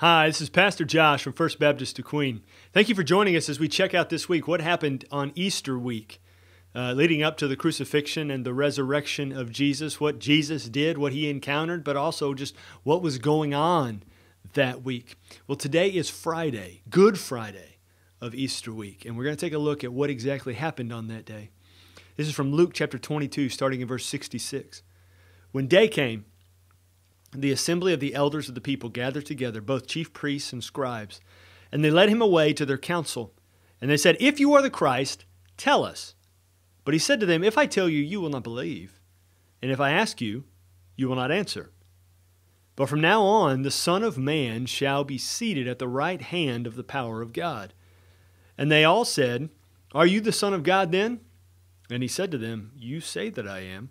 Hi, this is Pastor Josh from First Baptist of Queen. Thank you for joining us as we check out this week what happened on Easter week, uh, leading up to the crucifixion and the resurrection of Jesus, what Jesus did, what he encountered, but also just what was going on that week. Well, today is Friday, Good Friday of Easter week, and we're going to take a look at what exactly happened on that day. This is from Luke chapter 22, starting in verse 66. When day came, the assembly of the elders of the people gathered together, both chief priests and scribes, and they led him away to their council. And they said, If you are the Christ, tell us. But he said to them, If I tell you, you will not believe. And if I ask you, you will not answer. But from now on, the Son of Man shall be seated at the right hand of the power of God. And they all said, Are you the Son of God then? And he said to them, You say that I am.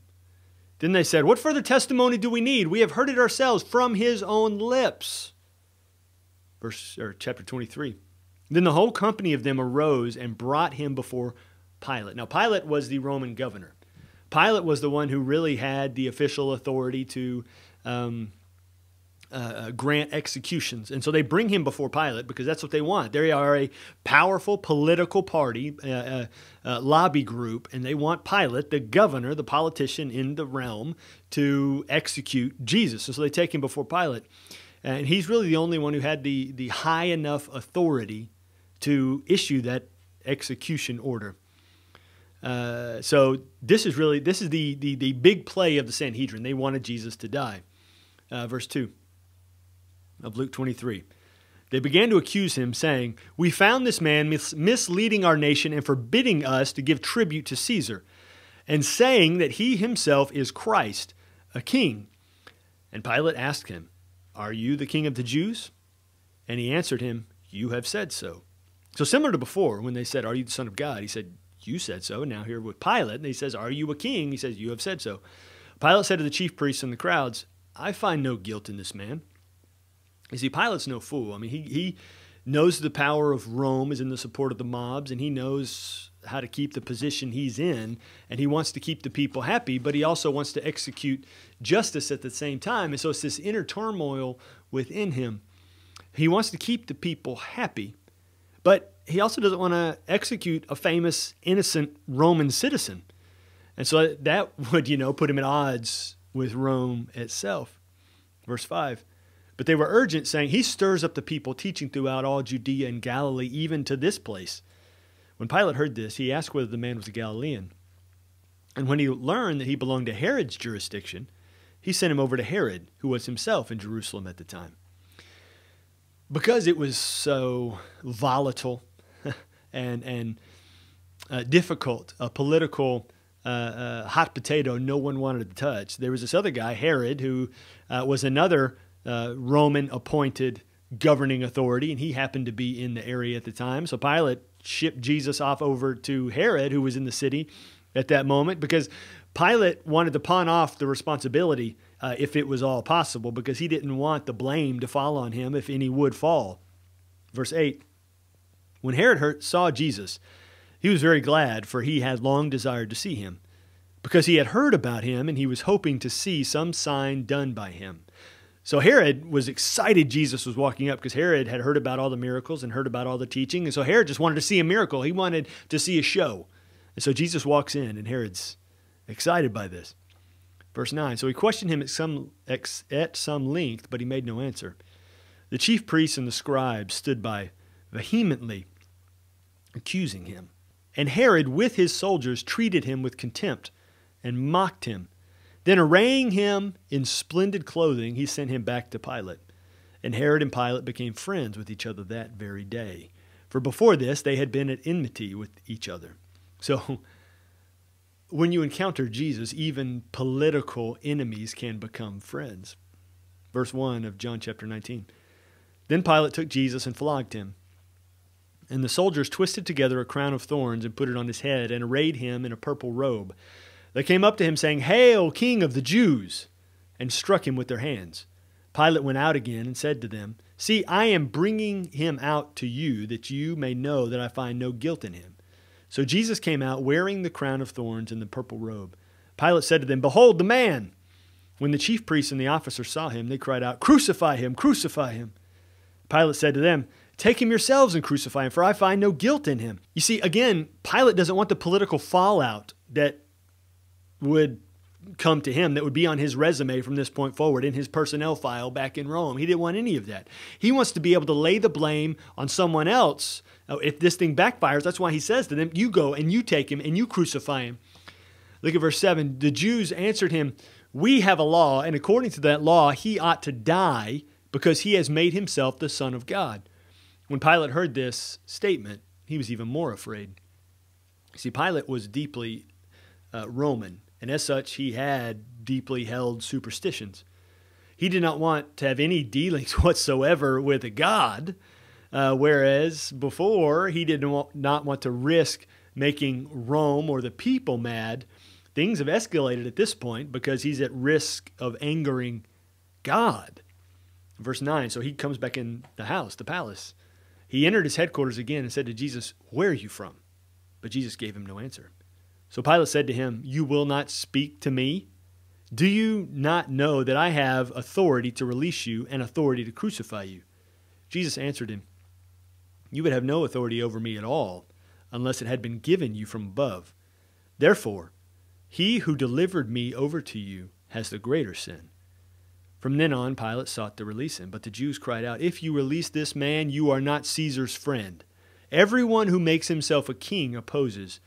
Then they said, What further testimony do we need? We have heard it ourselves from his own lips. Verse or chapter 23. Then the whole company of them arose and brought him before Pilate. Now, Pilate was the Roman governor. Pilate was the one who really had the official authority to um, uh, uh, grant executions. And so they bring him before Pilate because that's what they want. They are a powerful political party, uh, uh, uh, lobby group, and they want Pilate, the governor, the politician in the realm, to execute Jesus. And so they take him before Pilate. And he's really the only one who had the, the high enough authority to issue that execution order. Uh, so this is really this is the, the the big play of the Sanhedrin. They wanted Jesus to die. verse two of Luke 23. They began to accuse him, saying, We found this man mis- misleading our nation and forbidding us to give tribute to Caesar, and saying that he himself is Christ, a king. And Pilate asked him, Are you the king of the Jews? And he answered him, You have said so. So, similar to before, when they said, Are you the Son of God? He said, You said so. And now, here with Pilate, and he says, Are you a king? He says, You have said so. Pilate said to the chief priests and the crowds, I find no guilt in this man. You see, Pilate's no fool. I mean, he, he knows the power of Rome is in the support of the mobs, and he knows how to keep the position he's in, and he wants to keep the people happy, but he also wants to execute justice at the same time. And so it's this inner turmoil within him. He wants to keep the people happy, but he also doesn't want to execute a famous, innocent Roman citizen. And so that would, you know, put him at odds with Rome itself. Verse 5. But they were urgent, saying, He stirs up the people, teaching throughout all Judea and Galilee, even to this place. When Pilate heard this, he asked whether the man was a Galilean. And when he learned that he belonged to Herod's jurisdiction, he sent him over to Herod, who was himself in Jerusalem at the time. Because it was so volatile and, and uh, difficult, a political uh, uh, hot potato no one wanted to touch, there was this other guy, Herod, who uh, was another uh, Roman appointed governing authority, and he happened to be in the area at the time. So Pilate shipped Jesus off over to Herod, who was in the city at that moment, because Pilate wanted to pawn off the responsibility uh, if it was all possible, because he didn't want the blame to fall on him if any would fall. Verse 8 When Herod heard saw Jesus, he was very glad, for he had long desired to see him, because he had heard about him, and he was hoping to see some sign done by him. So Herod was excited Jesus was walking up because Herod had heard about all the miracles and heard about all the teaching. And so Herod just wanted to see a miracle. He wanted to see a show. And so Jesus walks in, and Herod's excited by this. Verse 9 So he questioned him at some, at some length, but he made no answer. The chief priests and the scribes stood by vehemently accusing him. And Herod, with his soldiers, treated him with contempt and mocked him then, arraying him in splendid clothing, he sent him back to Pilate. And Herod and Pilate became friends with each other that very day. For before this, they had been at enmity with each other. So, when you encounter Jesus, even political enemies can become friends. Verse 1 of John chapter 19. Then Pilate took Jesus and flogged him. And the soldiers twisted together a crown of thorns and put it on his head and arrayed him in a purple robe. They came up to him, saying, Hail, King of the Jews! and struck him with their hands. Pilate went out again and said to them, See, I am bringing him out to you that you may know that I find no guilt in him. So Jesus came out wearing the crown of thorns and the purple robe. Pilate said to them, Behold the man! When the chief priests and the officers saw him, they cried out, Crucify him! Crucify him! Pilate said to them, Take him yourselves and crucify him, for I find no guilt in him. You see, again, Pilate doesn't want the political fallout that would come to him that would be on his resume from this point forward in his personnel file back in Rome. He didn't want any of that. He wants to be able to lay the blame on someone else. If this thing backfires, that's why he says to them, You go and you take him and you crucify him. Look at verse 7. The Jews answered him, We have a law, and according to that law, he ought to die because he has made himself the Son of God. When Pilate heard this statement, he was even more afraid. See, Pilate was deeply uh, Roman and as such, he had deeply held superstitions. He did not want to have any dealings whatsoever with a god, uh, whereas before he did not want to risk making Rome or the people mad. Things have escalated at this point because he's at risk of angering God. Verse 9 So he comes back in the house, the palace. He entered his headquarters again and said to Jesus, Where are you from? But Jesus gave him no answer. So Pilate said to him, You will not speak to me? Do you not know that I have authority to release you and authority to crucify you? Jesus answered him, You would have no authority over me at all unless it had been given you from above. Therefore, he who delivered me over to you has the greater sin. From then on, Pilate sought to release him, but the Jews cried out, If you release this man, you are not Caesar's friend. Everyone who makes himself a king opposes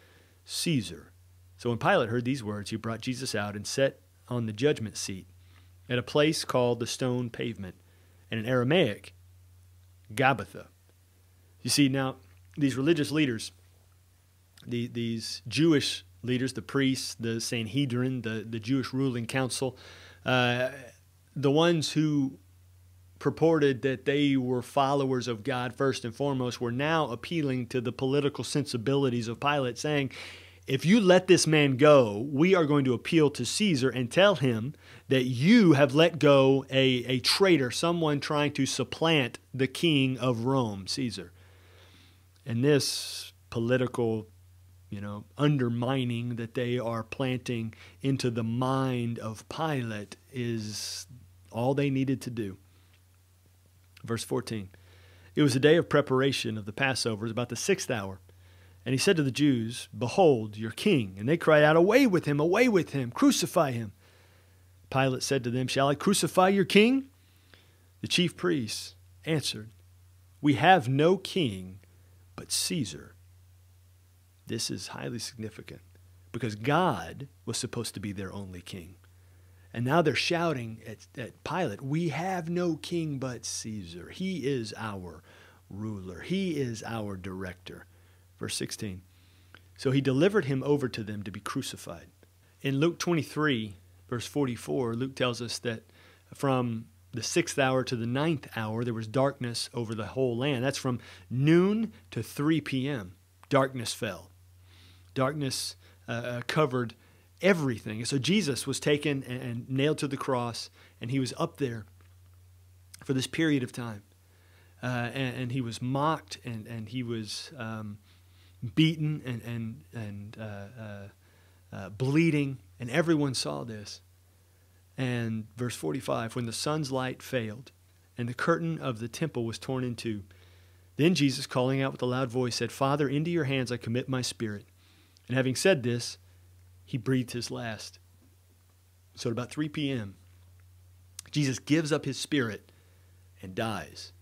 Caesar. So when Pilate heard these words, he brought Jesus out and set on the judgment seat at a place called the stone pavement, and in Aramaic, Gabbatha. You see, now, these religious leaders, the, these Jewish leaders, the priests, the Sanhedrin, the, the Jewish ruling council, uh, the ones who purported that they were followers of God first and foremost were now appealing to the political sensibilities of Pilate, saying, if you let this man go, we are going to appeal to Caesar and tell him that you have let go a, a traitor, someone trying to supplant the king of Rome, Caesar. And this political, you know, undermining that they are planting into the mind of Pilate is all they needed to do. Verse 14 It was the day of preparation of the Passover, about the sixth hour. And he said to the Jews, Behold, your king. And they cried out, Away with him, away with him, crucify him. Pilate said to them, Shall I crucify your king? The chief priests answered, We have no king but Caesar. This is highly significant because God was supposed to be their only king. And now they're shouting at, at Pilate, We have no king but Caesar. He is our ruler, he is our director. Verse 16. So he delivered him over to them to be crucified. In Luke 23, verse 44, Luke tells us that from the sixth hour to the ninth hour, there was darkness over the whole land. That's from noon to 3 p.m. Darkness fell. Darkness uh, uh covered everything. So Jesus was taken and, and nailed to the cross, and he was up there for this period of time. Uh, and, and, he was mocked, and, and he was um, beaten, and, and, and uh, uh, uh, bleeding, and everyone saw this. And verse 45 when the sun's light failed, and the curtain of the temple was torn in two, then Jesus, calling out with a loud voice, said, Father, into your hands I commit my spirit. And having said this, he breathed his last. So at about 3 p.m., Jesus gives up his spirit and dies.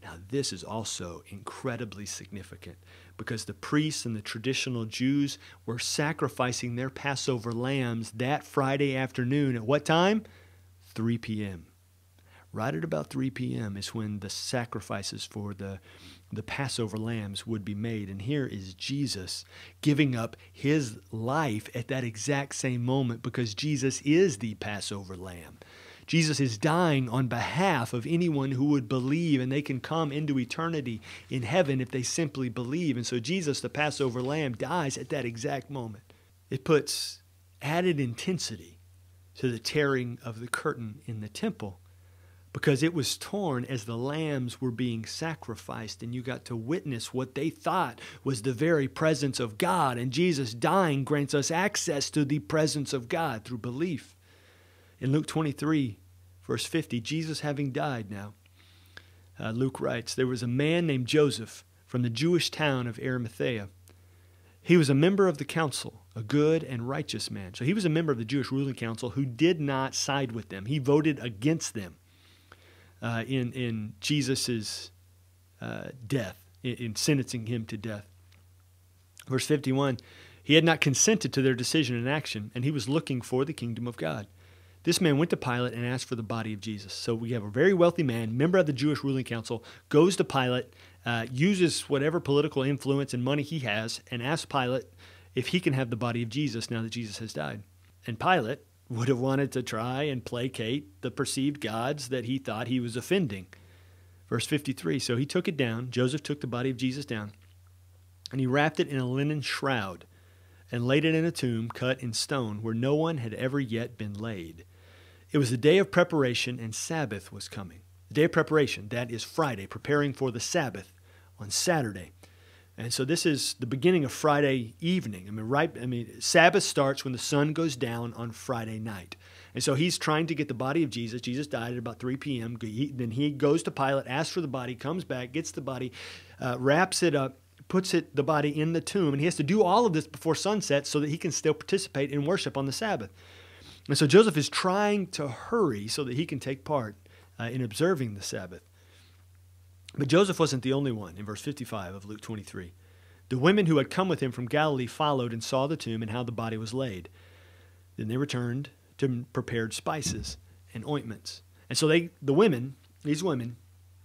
Now, this is also incredibly significant because the priests and the traditional Jews were sacrificing their Passover lambs that Friday afternoon at what time? 3 p.m. Right at about 3 p.m. is when the sacrifices for the the Passover lambs would be made. And here is Jesus giving up his life at that exact same moment because Jesus is the Passover lamb. Jesus is dying on behalf of anyone who would believe, and they can come into eternity in heaven if they simply believe. And so Jesus, the Passover lamb, dies at that exact moment. It puts added intensity to the tearing of the curtain in the temple because it was torn as the lambs were being sacrificed, and you got to witness what they thought was the very presence of God. And Jesus dying grants us access to the presence of God through belief. In Luke 23, verse 50, Jesus having died now, uh, Luke writes, There was a man named Joseph from the Jewish town of Arimathea. He was a member of the council, a good and righteous man. So he was a member of the Jewish ruling council who did not side with them, he voted against them uh, in in Jesus's uh, death, in, in sentencing him to death. Verse fifty-one. He had not consented to their decision and action, and he was looking for the kingdom of God. This man went to Pilate and asked for the body of Jesus. So we have a very wealthy man, member of the Jewish ruling council, goes to Pilate, uh, uses whatever political influence and money he has, and asks Pilate if he can have the body of Jesus now that Jesus has died. And Pilate, would have wanted to try and placate the perceived gods that he thought he was offending. Verse 53 So he took it down, Joseph took the body of Jesus down, and he wrapped it in a linen shroud and laid it in a tomb cut in stone where no one had ever yet been laid. It was the day of preparation, and Sabbath was coming. The day of preparation, that is Friday, preparing for the Sabbath on Saturday. And so this is the beginning of Friday evening. I mean, right? I mean, Sabbath starts when the sun goes down on Friday night. And so he's trying to get the body of Jesus. Jesus died at about 3 p.m. Then he goes to Pilate, asks for the body, comes back, gets the body, uh, wraps it up, puts it the body in the tomb, and he has to do all of this before sunset so that he can still participate in worship on the Sabbath. And so Joseph is trying to hurry so that he can take part uh, in observing the Sabbath. But Joseph wasn't the only one in verse 55 of Luke 23. The women who had come with him from Galilee followed and saw the tomb and how the body was laid. Then they returned to prepared spices and ointments. And so they, the women, these women,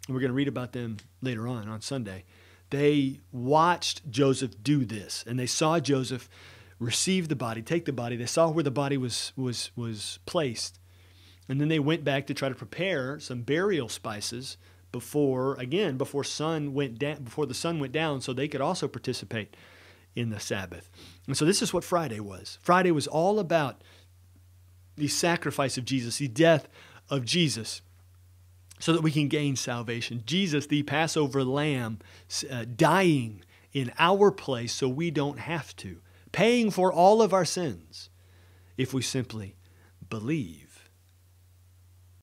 and we're going to read about them later on on Sunday, they watched Joseph do this and they saw Joseph receive the body, take the body. They saw where the body was, was, was placed. And then they went back to try to prepare some burial spices before again before sun went down before the sun went down so they could also participate in the sabbath and so this is what friday was friday was all about the sacrifice of jesus the death of jesus so that we can gain salvation jesus the passover lamb uh, dying in our place so we don't have to paying for all of our sins if we simply believe